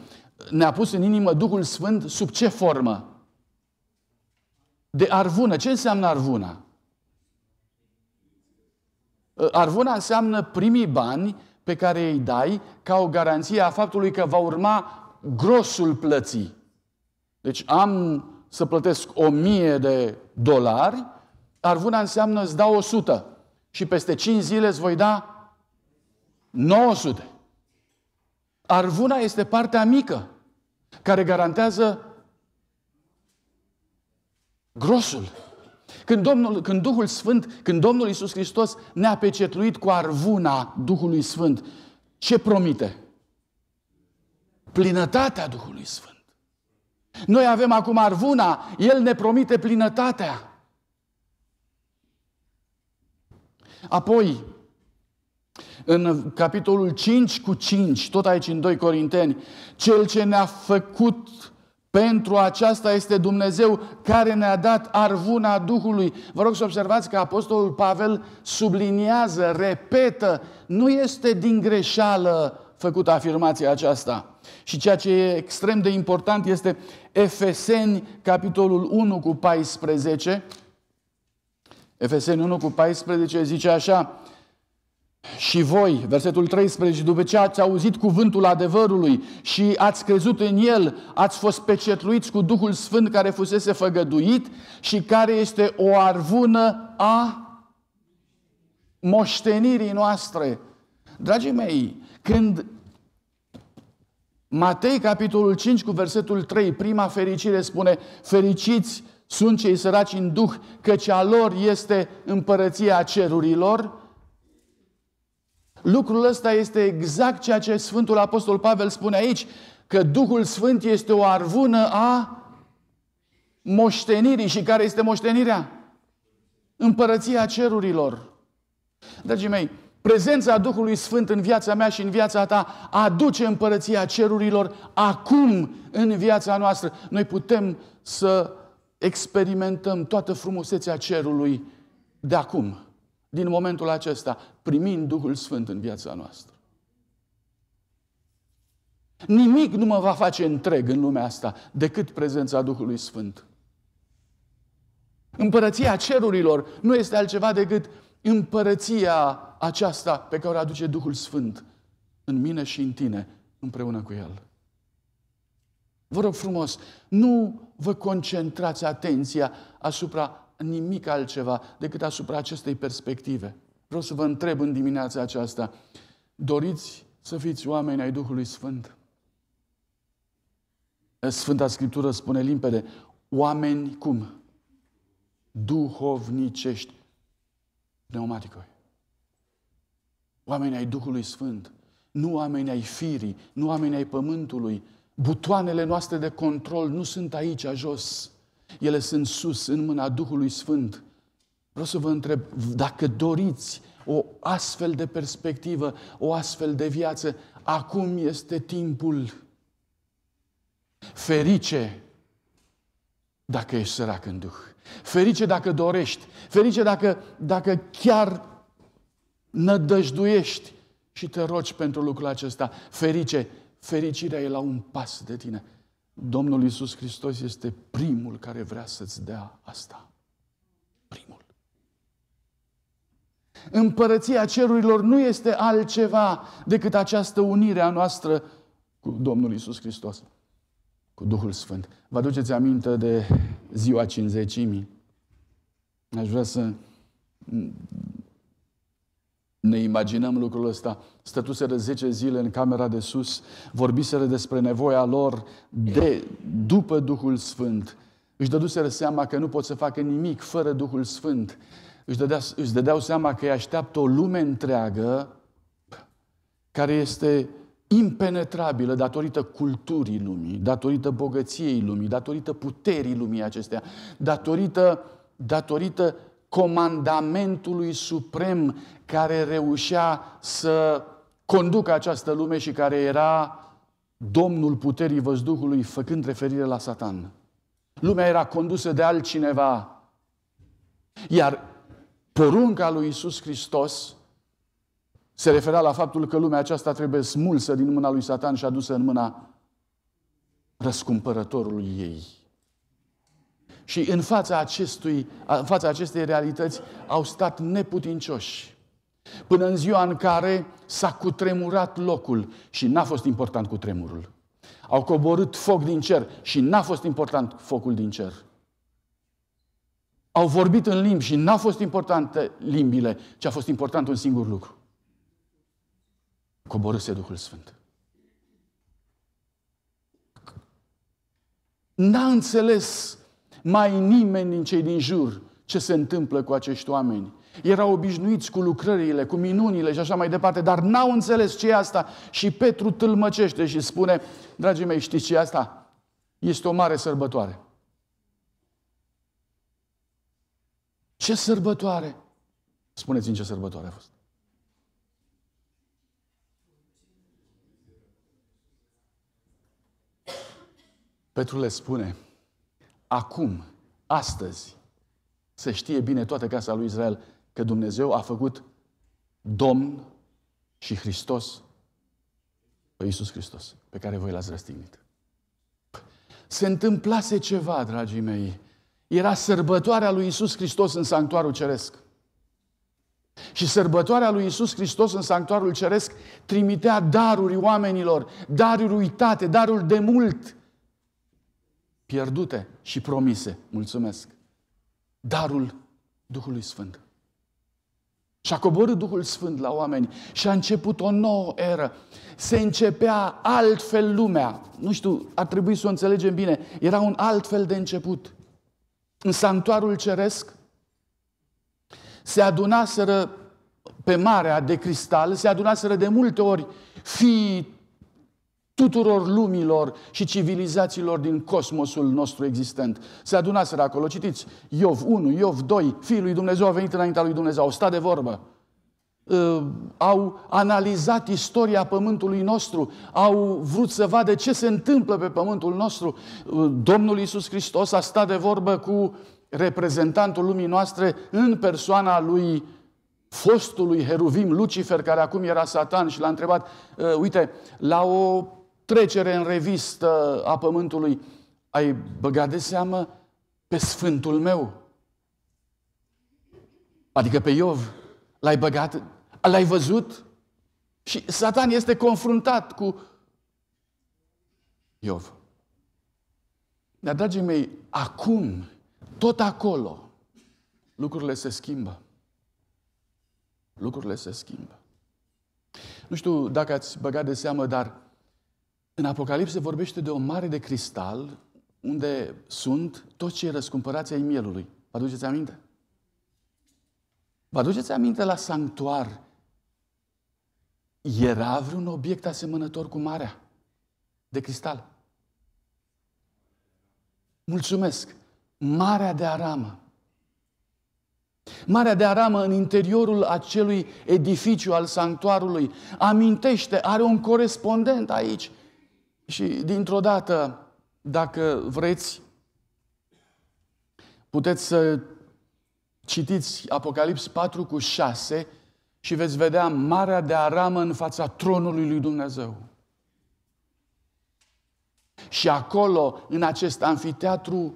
Ne-a pus în inimă Duhul Sfânt sub ce formă? De arvună. Ce înseamnă arvuna? Ă, arvuna înseamnă primii bani pe care îi dai ca o garanție a faptului că va urma grosul plății. Deci am să plătesc 1000 de dolari, arvuna înseamnă îți dau 100 și peste 5 zile îți voi da 900. Arvuna este partea mică care garantează grosul. Când, Domnul, când Duhul Sfânt, când Domnul Iisus Hristos ne-a pecetluit cu arvuna Duhului Sfânt, ce promite? Plinătatea Duhului Sfânt. Noi avem acum arvuna, El ne promite plinătatea. Apoi, în capitolul 5 cu 5, tot aici în 2 Corinteni, cel ce ne-a făcut pentru aceasta este Dumnezeu care ne-a dat arvuna Duhului. Vă rog să observați că Apostolul Pavel subliniază, repetă, nu este din greșeală făcută afirmația aceasta. Și ceea ce e extrem de important este Efeseni, capitolul 1 cu 14. Efeseni 1 cu 14 zice așa, și voi, versetul 13, după ce ați auzit cuvântul adevărului și ați crezut în el, ați fost pecetluiți cu Duhul Sfânt care fusese făgăduit și care este o arvună a moștenirii noastre. Dragii mei, când Matei, capitolul 5, cu versetul 3, prima fericire spune, fericiți sunt cei săraci în duh, căci a lor este împărăția cerurilor, Lucrul ăsta este exact ceea ce Sfântul Apostol Pavel spune aici, că Duhul Sfânt este o arvună a moștenirii. Și care este moștenirea? Împărăția cerurilor. Dragii mei, prezența Duhului Sfânt în viața mea și în viața ta aduce împărăția cerurilor acum în viața noastră. Noi putem să experimentăm toată frumusețea cerului de acum, din momentul acesta, primind Duhul Sfânt în viața noastră. Nimic nu mă va face întreg în lumea asta decât prezența Duhului Sfânt. Împărăția cerurilor nu este altceva decât împărăția aceasta pe care o aduce Duhul Sfânt în mine și în tine, împreună cu El. Vă rog frumos, nu vă concentrați atenția asupra nimic altceva decât asupra acestei perspective. Vreau să vă întreb în dimineața aceasta, doriți să fiți oameni ai Duhului Sfânt? Sfânta Scriptură spune limpede, oameni cum? Duhovnicești. Pneumaticoi. Oameni ai Duhului Sfânt, nu oameni ai firii, nu oameni ai pământului. Butoanele noastre de control nu sunt aici, jos. Ele sunt sus, în mâna Duhului Sfânt. Vreau să vă întreb dacă doriți o astfel de perspectivă, o astfel de viață, acum este timpul ferice dacă ești sărac în Duh. Ferice dacă dorești, ferice dacă, dacă chiar nădăjduiești și te rogi pentru lucrul acesta. Ferice, fericirea e la un pas de tine. Domnul Iisus Hristos este primul care vrea să-ți dea asta. Împărăția cerurilor nu este altceva decât această unire a noastră cu Domnul Isus Hristos, cu Duhul Sfânt. Vă aduceți aminte de ziua cinzecimii? Aș vrea să ne imaginăm lucrul ăsta. Stătuseră 10 zile în camera de sus, vorbiseră despre nevoia lor de, după Duhul Sfânt. Își dăduseră seama că nu pot să facă nimic fără Duhul Sfânt își, dădea, își dădeau seama că îi așteaptă o lume întreagă care este impenetrabilă datorită culturii lumii, datorită bogăției lumii, datorită puterii lumii acestea, datorită, datorită comandamentului suprem care reușea să conducă această lume și care era domnul puterii văzduhului, făcând referire la Satan. Lumea era condusă de altcineva, iar porunca lui Isus Hristos se referea la faptul că lumea aceasta trebuie smulsă din mâna lui Satan și adusă în mâna răscumpărătorului ei. Și în fața, acestui, în fața acestei realități au stat neputincioși. Până în ziua în care s-a cutremurat locul și n-a fost important tremurul. Au coborât foc din cer și n-a fost important focul din cer au vorbit în limbi și n-au fost importante limbile, ci a fost important un singur lucru. Coborâse Duhul Sfânt. N-a înțeles mai nimeni din cei din jur ce se întâmplă cu acești oameni. Erau obișnuiți cu lucrările, cu minunile și așa mai departe, dar n-au înțeles ce e asta. Și Petru tâlmăcește și spune, dragii mei, știți ce e asta? Este o mare sărbătoare. Ce sărbătoare! Spuneți-mi ce sărbătoare a fost. Petru le spune, acum, astăzi, se știe bine toată casa lui Israel că Dumnezeu a făcut Domn și Hristos pe Iisus Hristos, pe care voi l-ați răstignit. Păi, se întâmplase ceva, dragii mei, era sărbătoarea lui Isus Hristos în sanctuarul ceresc. Și sărbătoarea lui Isus Hristos în sanctuarul ceresc trimitea daruri oamenilor, daruri uitate, daruri de mult pierdute și promise. Mulțumesc. Darul Duhului Sfânt. Și a coborât Duhul Sfânt la oameni și a început o nouă eră. Se începea altfel lumea. Nu știu, ar trebui să o înțelegem bine. Era un alt fel de început în sanctuarul ceresc, se adunaseră pe marea de cristal, se adunaseră de multe ori fi tuturor lumilor și civilizațiilor din cosmosul nostru existent. Se adunaseră acolo, citiți, Iov 1, Iov 2, Fiul lui Dumnezeu a venit înaintea lui Dumnezeu, au stat de vorbă uh, au analizat istoria pământului nostru, au vrut să vadă ce se întâmplă pe pământul nostru. Uh, Domnul Iisus Hristos a stat de vorbă cu reprezentantul lumii noastre în persoana lui fostului heruvim Lucifer, care acum era satan și l-a întrebat, uh, uite, la o trecere în revistă a pământului, ai băgat de seamă pe sfântul meu, Adică pe Iov, l-ai băgat L-ai văzut? Și Satan este confruntat cu Iov. Dar, dragii mei, acum, tot acolo, lucrurile se schimbă. Lucrurile se schimbă. Nu știu dacă ați băgat de seamă, dar în Apocalipse vorbește de o mare de cristal unde sunt toți cei răscumpărați ai mielului. Vă aduceți aminte? Vă aduceți aminte la sanctuar era vreun obiect asemănător cu marea de cristal? Mulțumesc! Marea de aramă. Marea de aramă în interiorul acelui edificiu al sanctuarului amintește, are un corespondent aici. Și dintr-o dată, dacă vreți, puteți să citiți Apocalips 4 cu 6 și veți vedea marea de aramă în fața tronului lui Dumnezeu. Și acolo, în acest anfiteatru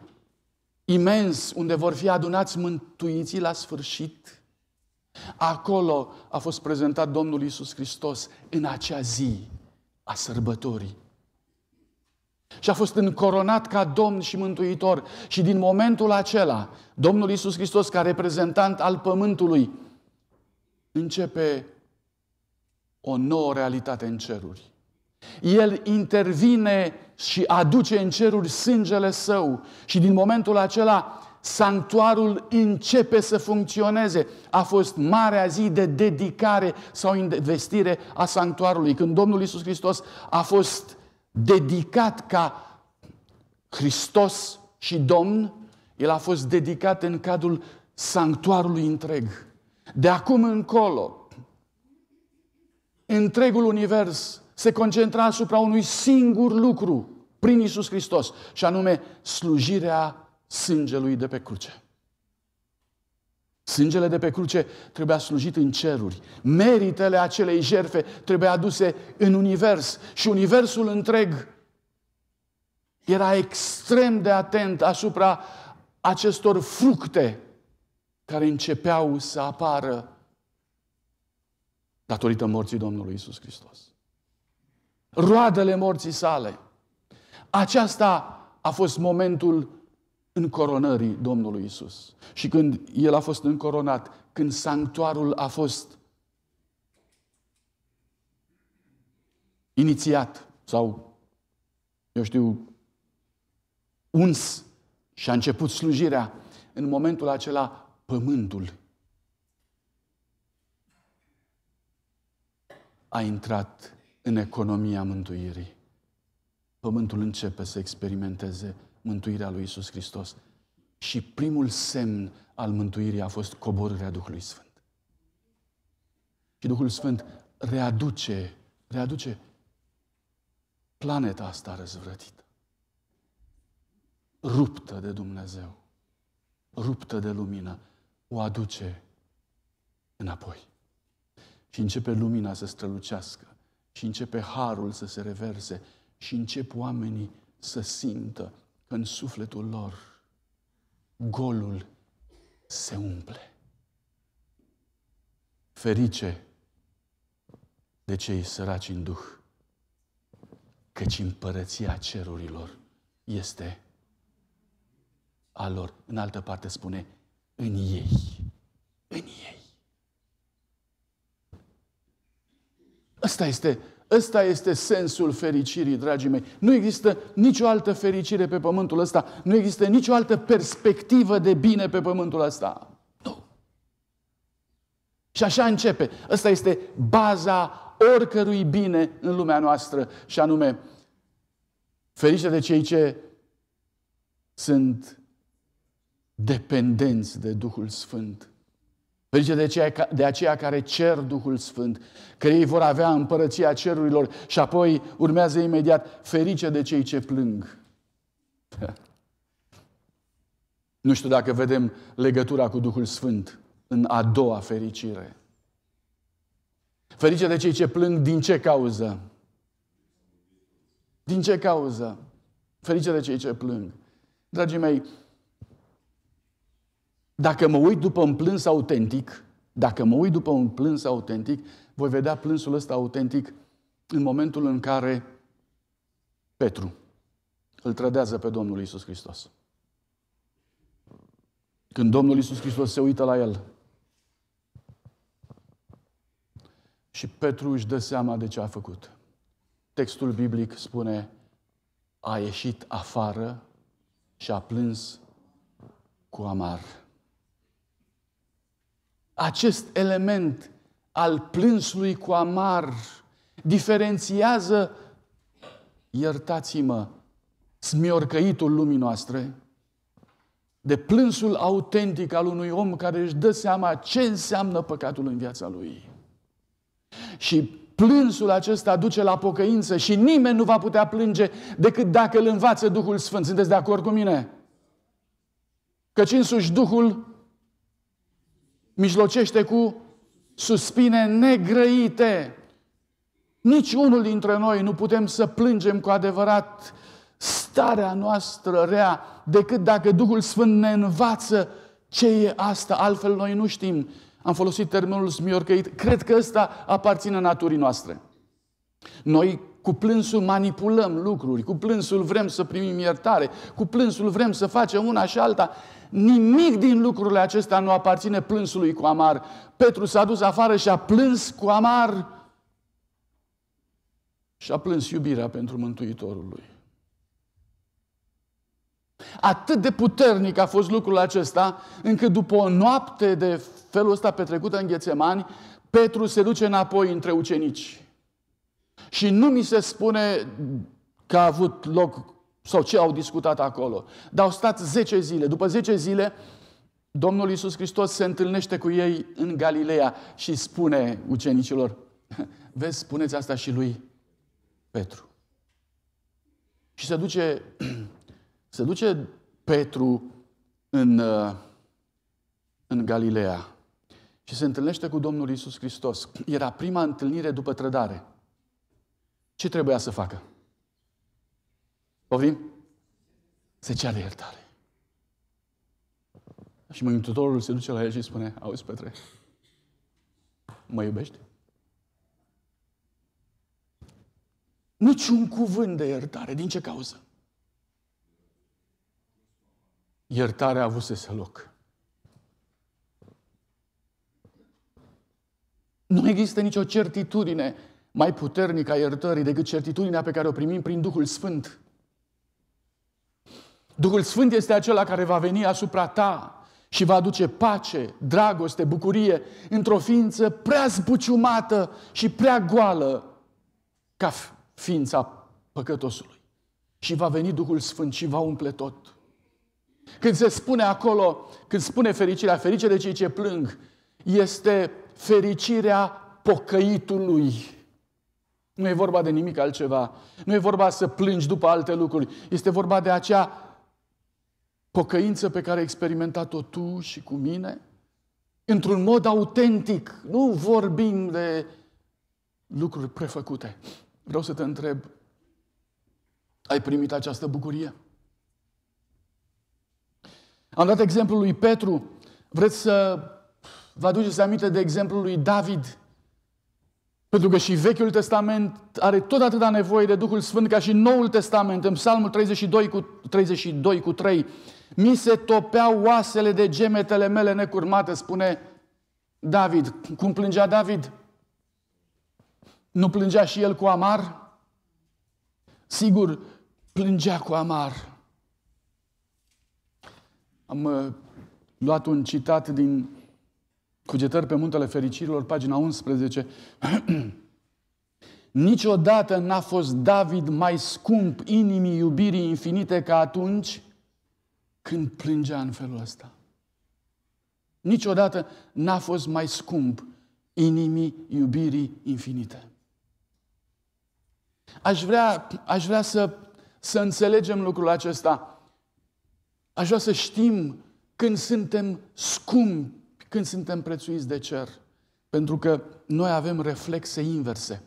imens, unde vor fi adunați mântuiții la sfârșit, acolo a fost prezentat Domnul Isus Hristos în acea zi a sărbătorii. Și a fost încoronat ca Domn și Mântuitor. Și din momentul acela, Domnul Isus Hristos, ca reprezentant al pământului, începe o nouă realitate în ceruri. El intervine și aduce în ceruri sângele său și din momentul acela sanctuarul începe să funcționeze. A fost marea zi de dedicare sau investire a sanctuarului. Când Domnul Isus Hristos a fost dedicat ca Hristos și Domn, el a fost dedicat în cadrul sanctuarului întreg. De acum încolo, întregul univers se concentra asupra unui singur lucru prin Isus Hristos, și anume slujirea sângelui de pe cruce. Sângele de pe cruce trebuia slujit în ceruri. Meritele acelei jerfe trebuia aduse în univers și universul întreg era extrem de atent asupra acestor fructe care începeau să apară datorită morții Domnului Isus Hristos. Roadele morții sale. Aceasta a fost momentul încoronării Domnului Isus. Și când el a fost încoronat, când sanctuarul a fost inițiat sau, eu știu, uns și a început slujirea, în momentul acela pământul a intrat în economia mântuirii. Pământul începe să experimenteze mântuirea lui Isus Hristos. Și primul semn al mântuirii a fost coborârea Duhului Sfânt. Și Duhul Sfânt readuce, readuce planeta asta răzvrătită, ruptă de Dumnezeu, ruptă de lumină, o aduce înapoi. Și începe lumina să strălucească, și începe harul să se reverse, și încep oamenii să simtă că în sufletul lor golul se umple. Ferice de cei săraci în duh, căci împărăția cerurilor este a lor. În altă parte spune, în ei. În ei. Ăsta este, ăsta este sensul fericirii, dragii mei. Nu există nicio altă fericire pe pământul ăsta. Nu există nicio altă perspectivă de bine pe pământul ăsta. Nu. Și așa începe. Ăsta este baza oricărui bine în lumea noastră. Și anume, ferice de cei ce sunt dependenți de Duhul Sfânt. Ferice de, aceia, de aceea care cer Duhul Sfânt, că ei vor avea împărăția cerurilor și apoi urmează imediat ferice de cei ce plâng. Nu știu dacă vedem legătura cu Duhul Sfânt în a doua fericire. Ferice de cei ce plâng din ce cauză? Din ce cauză? Ferice de cei ce plâng. Dragii mei, dacă mă uit după un plâns autentic, dacă mă uit după un plâns autentic, voi vedea plânsul ăsta autentic în momentul în care Petru îl trădează pe Domnul Isus Hristos. Când Domnul Isus Hristos se uită la el și Petru își dă seama de ce a făcut. Textul biblic spune, a ieșit afară și a plâns cu amar. Acest element al plânsului cu amar diferențiază, iertați-mă, smiorcăitul lumii noastre de plânsul autentic al unui om care își dă seama ce înseamnă păcatul în viața lui. Și plânsul acesta duce la pocăință și nimeni nu va putea plânge decât dacă îl învață Duhul Sfânt. Sunteți de acord cu mine? Căci însuși Duhul mijlocește cu suspine negrăite. Nici unul dintre noi nu putem să plângem cu adevărat starea noastră rea decât dacă Duhul Sfânt ne învață ce e asta, altfel noi nu știm. Am folosit termenul smiorcăit. Cred că ăsta aparține naturii noastre. Noi cu plânsul manipulăm lucruri, cu plânsul vrem să primim iertare, cu plânsul vrem să facem una și alta. Nimic din lucrurile acestea nu aparține plânsului cu amar. Petru s-a dus afară și a plâns cu amar și a plâns iubirea pentru Mântuitorul lui. Atât de puternic a fost lucrul acesta, încât după o noapte de felul ăsta petrecută în Ghețemani, Petru se duce înapoi între ucenici. Și nu mi se spune că a avut loc sau ce au discutat acolo. Dar au stat 10 zile. După 10 zile, Domnul Iisus Hristos se întâlnește cu ei în Galileea și spune ucenicilor, vezi, spuneți asta și lui Petru. Și se duce, se duce Petru în, uh, în Galileea și se întâlnește cu Domnul Iisus Hristos. Era prima întâlnire după trădare. Ce trebuia să facă? Poftim? Se ceară iertare. Și Mântuitorul se duce la el și spune, auzi, Petre, mă iubești? Niciun cuvânt de iertare. Din ce cauză? Iertarea a avut să loc. Nu există nicio certitudine mai puternică a iertării decât certitudinea pe care o primim prin Duhul Sfânt. Duhul Sfânt este acela care va veni asupra ta și va aduce pace, dragoste, bucurie într-o ființă prea zbuciumată și prea goală ca ființa păcătosului. Și va veni Duhul Sfânt și va umple tot. Când se spune acolo, când spune fericirea, fericirea de cei ce plâng, este fericirea pocăitului. Nu e vorba de nimic altceva. Nu e vorba să plângi după alte lucruri. Este vorba de acea pocăință pe care ai experimentat-o tu și cu mine, într-un mod autentic. Nu vorbim de lucruri prefăcute. Vreau să te întreb, ai primit această bucurie? Am dat exemplul lui Petru. Vreți să vă aduceți aminte de exemplul lui David? Pentru că și Vechiul Testament are tot atâta nevoie de Duhul Sfânt ca și Noul Testament. În Psalmul 32 cu, 32 cu 3 mi se topeau oasele de gemetele mele necurmate, spune David. Cum plângea David? Nu plângea și el cu amar? Sigur, plângea cu amar. Am uh, luat un citat din Cugetări pe muntele fericirilor, pagina 11. Niciodată n-a fost David mai scump inimii iubirii infinite ca atunci când plângea în felul ăsta. Niciodată n-a fost mai scump inimii iubirii infinite. Aș vrea, aș vrea să, să înțelegem lucrul acesta. Aș vrea să știm când suntem scumpi, când suntem prețuiți de cer. Pentru că noi avem reflexe inverse.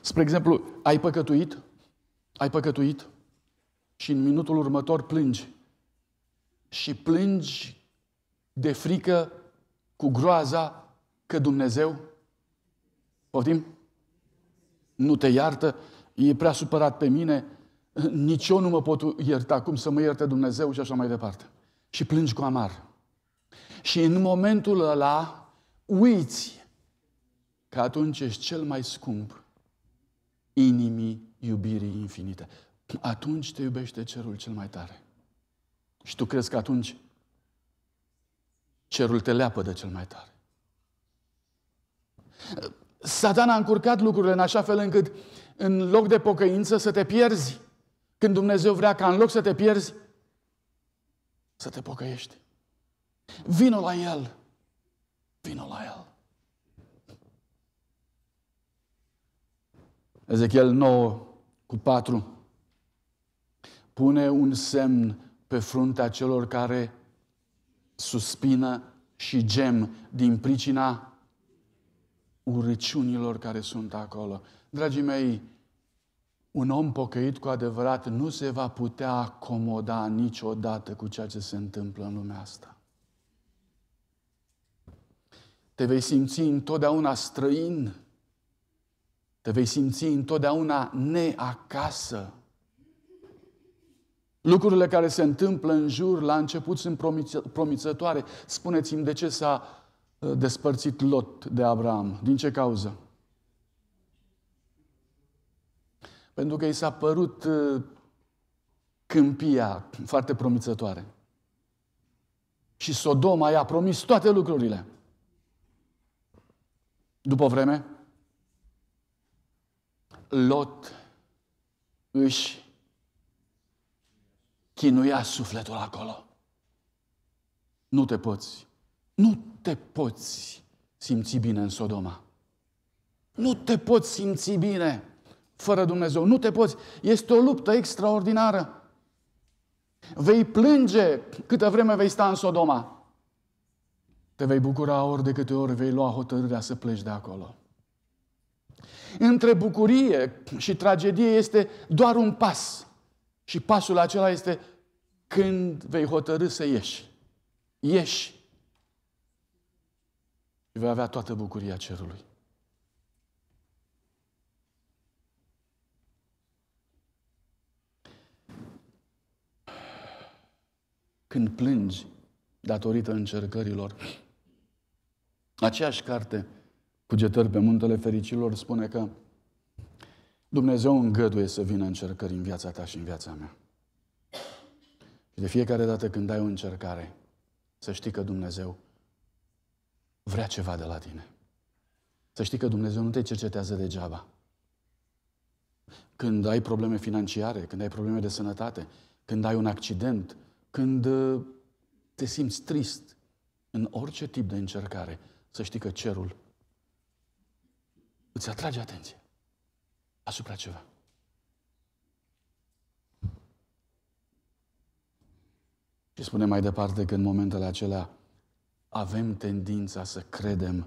Spre exemplu, ai păcătuit? Ai păcătuit? și în minutul următor plângi. Și plângi de frică cu groaza că Dumnezeu, poftim, nu te iartă, e prea supărat pe mine, nici eu nu mă pot ierta, cum să mă ierte Dumnezeu și așa mai departe. Și plângi cu amar. Și în momentul ăla uiți că atunci ești cel mai scump inimii iubirii infinite atunci te iubește cerul cel mai tare. Și tu crezi că atunci cerul te leapă de cel mai tare. Satan a încurcat lucrurile în așa fel încât în loc de pocăință să te pierzi. Când Dumnezeu vrea ca în loc să te pierzi, să te pocăiești. Vino la El. Vino la El. Ezechiel 9 cu 4 pune un semn pe fruntea celor care suspină și gem din pricina urăciunilor care sunt acolo. Dragii mei, un om pocăit cu adevărat nu se va putea acomoda niciodată cu ceea ce se întâmplă în lumea asta. Te vei simți întotdeauna străin, te vei simți întotdeauna neacasă, Lucrurile care se întâmplă în jur la început sunt promițătoare. Spuneți-mi de ce s-a uh, despărțit Lot de Abraham. Din ce cauză? Pentru că i s-a părut uh, câmpia foarte promițătoare. Și Sodoma i-a promis toate lucrurile. După vreme, Lot își chinuia sufletul acolo. Nu te poți, nu te poți simți bine în Sodoma. Nu te poți simți bine fără Dumnezeu. Nu te poți. Este o luptă extraordinară. Vei plânge câtă vreme vei sta în Sodoma. Te vei bucura ori de câte ori vei lua hotărârea să pleci de acolo. Între bucurie și tragedie este doar un pas. Și pasul acela este când vei hotărâ să ieși. Ieși. Și vei avea toată bucuria cerului. Când plângi datorită încercărilor, aceeași carte, Cugetări pe muntele fericilor, spune că Dumnezeu îngăduie să vină încercări în viața ta și în viața mea. Și de fiecare dată când ai o încercare, să știi că Dumnezeu vrea ceva de la tine. Să știi că Dumnezeu nu te cercetează degeaba. Când ai probleme financiare, când ai probleme de sănătate, când ai un accident, când uh, te simți trist, în orice tip de încercare, să știi că cerul îți atrage atenție asupra ceva. Și spune mai departe că în momentele acelea avem tendința să credem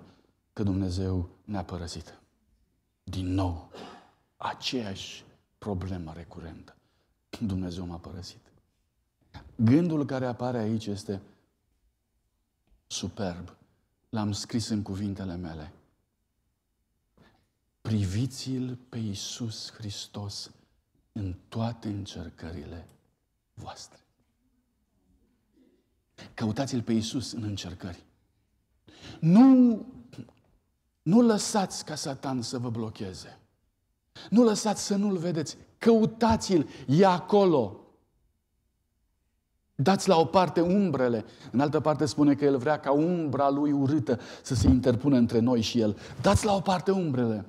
că Dumnezeu ne-a părăsit. Din nou, aceeași problemă recurentă. Dumnezeu m-a părăsit. Gândul care apare aici este superb. L-am scris în cuvintele mele priviți-l pe Iisus Hristos în toate încercările voastre. Căutați-l pe Iisus în încercări. Nu, nu lăsați ca Satan să vă blocheze. Nu lăsați să nu-l vedeți. Căutați-l, e acolo. Dați la o parte umbrele. În altă parte spune că el vrea ca umbra lui urâtă să se interpună între noi și el. Dați la o parte umbrele.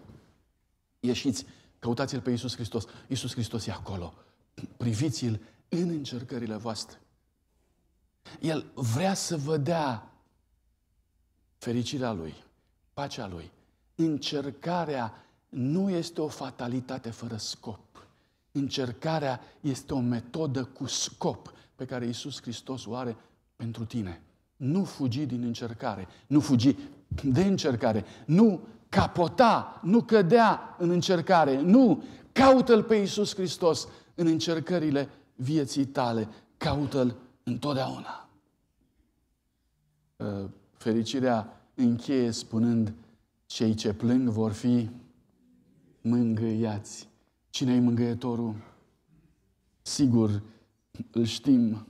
Ieșiți, căutați-L pe Iisus Hristos. Iisus Hristos e acolo. Priviți-L în încercările voastre. El vrea să vă dea fericirea Lui, pacea Lui. Încercarea nu este o fatalitate fără scop. Încercarea este o metodă cu scop pe care Iisus Hristos o are pentru tine. Nu fugi din încercare, nu fugi de încercare, nu capota, nu cădea în încercare. Nu! Caută-L pe Iisus Hristos în încercările vieții tale. Caută-L întotdeauna. Ă, fericirea încheie spunând, cei ce plâng vor fi mângâiați. Cine e mângâietorul? Sigur, îl știm.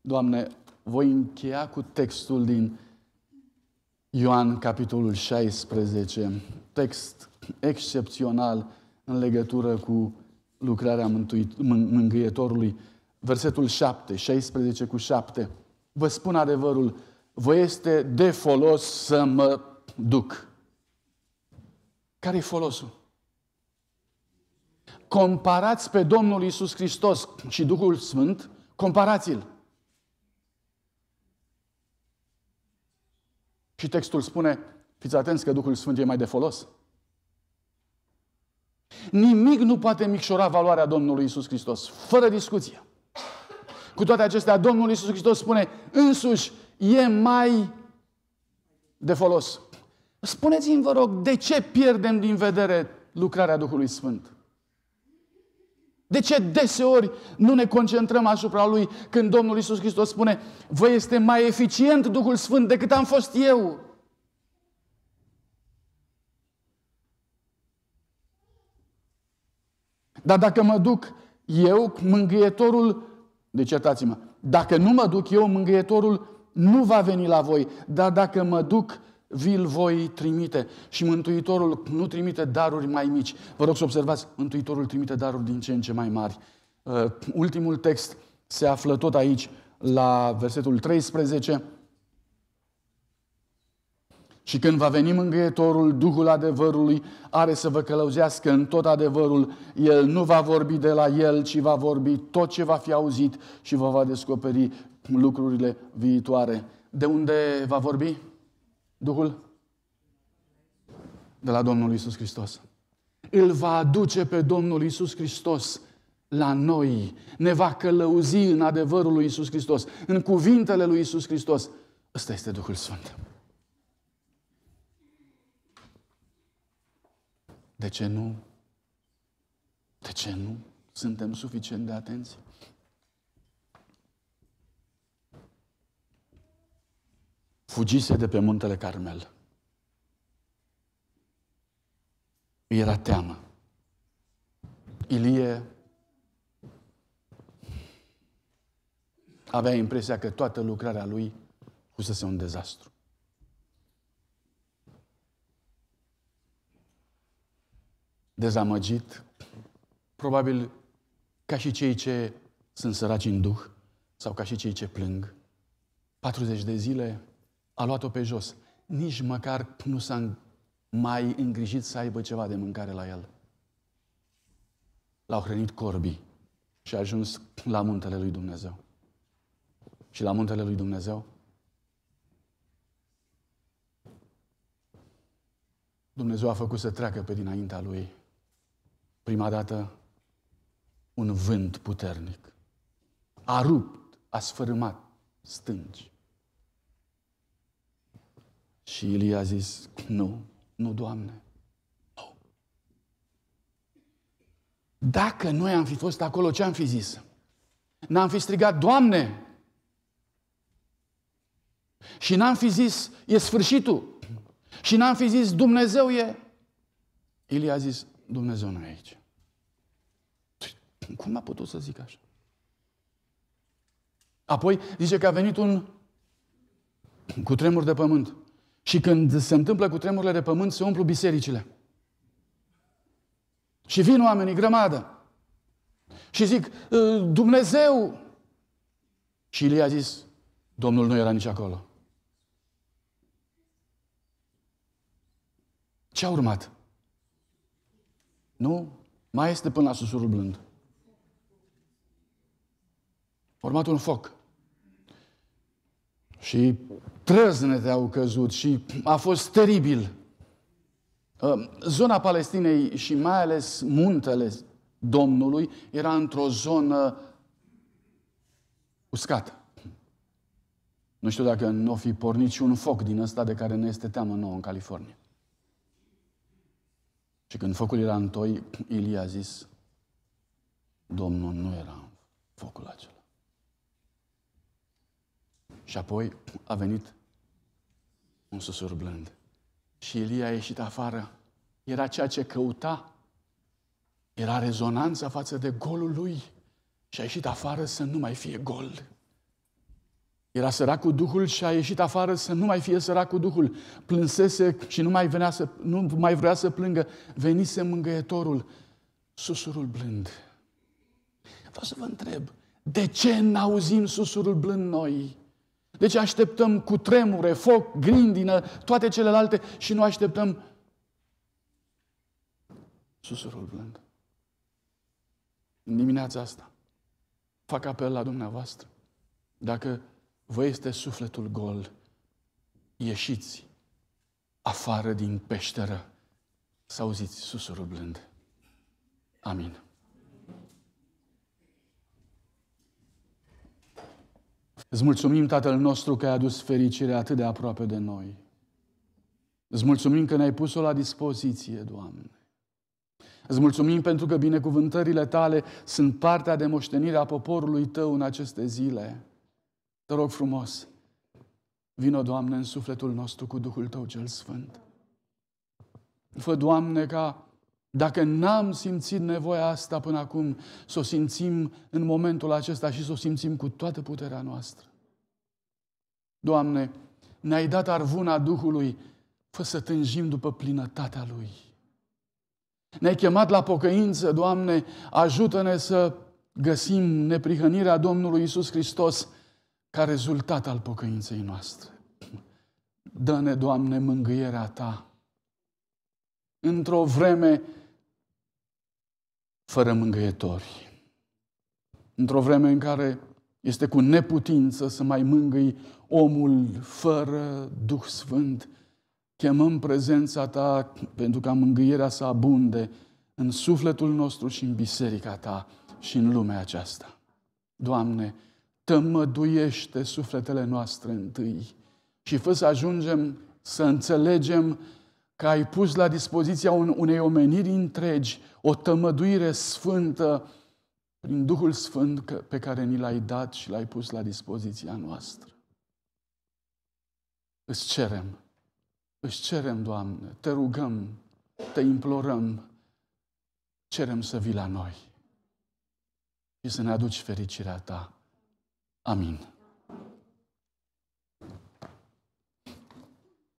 Doamne, voi încheia cu textul din Ioan, capitolul 16, text excepțional în legătură cu lucrarea mântuit, mângâietorului. Versetul 7, 16 cu 7. Vă spun adevărul, vă este de folos să mă duc. Care i folosul? Comparați pe Domnul Isus Hristos și Duhul Sfânt, comparați-l. Și textul spune, fiți atenți că Duhul Sfânt e mai de folos. Nimic nu poate micșora valoarea Domnului Isus Hristos, fără discuție. Cu toate acestea, Domnul Isus Hristos spune, însuși e mai de folos. Spuneți-mi, vă rog, de ce pierdem din vedere lucrarea Duhului Sfânt? De ce deseori nu ne concentrăm asupra Lui când Domnul Isus Hristos spune Vă este mai eficient Duhul Sfânt decât am fost eu? Dar dacă mă duc eu, mângâietorul, deci mă dacă nu mă duc eu, mângâietorul nu va veni la voi. Dar dacă mă duc vi-l voi trimite. Și Mântuitorul nu trimite daruri mai mici. Vă rog să observați, Mântuitorul trimite daruri din ce în ce mai mari. Uh, ultimul text se află tot aici, la versetul 13. Și când va veni mângâietorul, Duhul adevărului are să vă călăuzească în tot adevărul. El nu va vorbi de la el, ci va vorbi tot ce va fi auzit și vă va descoperi lucrurile viitoare. De unde va vorbi? Duhul de la Domnul Isus Hristos. Îl va aduce pe Domnul Isus Hristos la noi, ne va călăuzi în adevărul lui Isus Hristos, în cuvintele lui Isus Hristos. Ăsta este Duhul Sfânt. De ce nu? De ce nu suntem suficient de atenți? fugise de pe muntele Carmel. Îi era teamă. Ilie avea impresia că toată lucrarea lui fusese un dezastru. Dezamăgit, probabil ca și cei ce sunt săraci în duh sau ca și cei ce plâng, 40 de zile a luat-o pe jos. Nici măcar nu s-a mai îngrijit să aibă ceva de mâncare la el. L-au hrănit corbii și a ajuns la muntele lui Dumnezeu. Și la muntele lui Dumnezeu Dumnezeu a făcut să treacă pe dinaintea lui prima dată un vânt puternic. A rupt, a sfărâmat stângi. Și Ilie a zis, nu, nu, Doamne, nu. Dacă noi am fi fost acolo, ce am fi zis? N-am fi strigat, Doamne! Și n-am fi zis, e sfârșitul. Și n-am fi zis, Dumnezeu e. Ilie a zis, Dumnezeu nu e aici. Păi, cum a putut să zic așa? Apoi zice că a venit un cutremur de pământ. Și când se întâmplă cu tremurile de pământ, se umplu bisericile. Și vin oamenii, grămadă. Și zic, ă, Dumnezeu! Și Ilie a zis, Domnul nu era nici acolo. Ce a urmat? Nu? Mai este până la susurul blând. A urmat un foc. Și trăznete au căzut și a fost teribil. Uh, zona Palestinei și mai ales muntele Domnului era într-o zonă uscată. Nu știu dacă nu o fi pornit și un foc din ăsta de care ne este teamă nouă în California. Și când focul era întoi, Ilie a zis, Domnul nu era focul acela. Și apoi a venit un susur blând. Și Ilie a ieșit afară. Era ceea ce căuta. Era rezonanța față de golul lui. Și a ieșit afară să nu mai fie gol. Era cu Duhul și a ieșit afară să nu mai fie cu Duhul. Plânsese și nu mai, venea să, nu mai vrea să plângă. Venise mângăietorul, susurul blând. Vreau să vă întreb, de ce n-auzim susurul blând noi? Deci așteptăm cu tremure, foc, grindină, toate celelalte și nu așteptăm susurul blând. În dimineața asta fac apel la dumneavoastră. Dacă vă este sufletul gol, ieșiți afară din peșteră să auziți susurul blând. Amin. Îți mulțumim, Tatăl nostru, că ai adus fericirea atât de aproape de noi. Îți mulțumim că ne-ai pus-o la dispoziție, Doamne. Îți mulțumim pentru că binecuvântările tale sunt partea de moștenire a poporului tău în aceste zile. Te rog frumos, vino, Doamne, în sufletul nostru cu Duhul tău cel Sfânt. Fă, Doamne, ca dacă n-am simțit nevoia asta până acum, să o simțim în momentul acesta și să o simțim cu toată puterea noastră. Doamne, ne-ai dat arvuna Duhului, fă să tânjim după plinătatea Lui. Ne-ai chemat la pocăință, Doamne, ajută-ne să găsim neprihănirea Domnului Isus Hristos ca rezultat al pocăinței noastre. Dă-ne, Doamne, mângâierea Ta. Într-o vreme fără mângâietori. Într-o vreme în care este cu neputință să mai mângâi omul fără Duh Sfânt, chemăm prezența ta pentru ca mângâierea să abunde în sufletul nostru și în biserica ta și în lumea aceasta. Doamne, tămăduiește sufletele noastre întâi și fă să ajungem să înțelegem că ai pus la dispoziția unei omeniri întregi o tămăduire sfântă prin Duhul Sfânt pe care ni l-ai dat și l-ai pus la dispoziția noastră. Îți cerem, îți cerem, Doamne, te rugăm, te implorăm, cerem să vii la noi și să ne aduci fericirea Ta. Amin.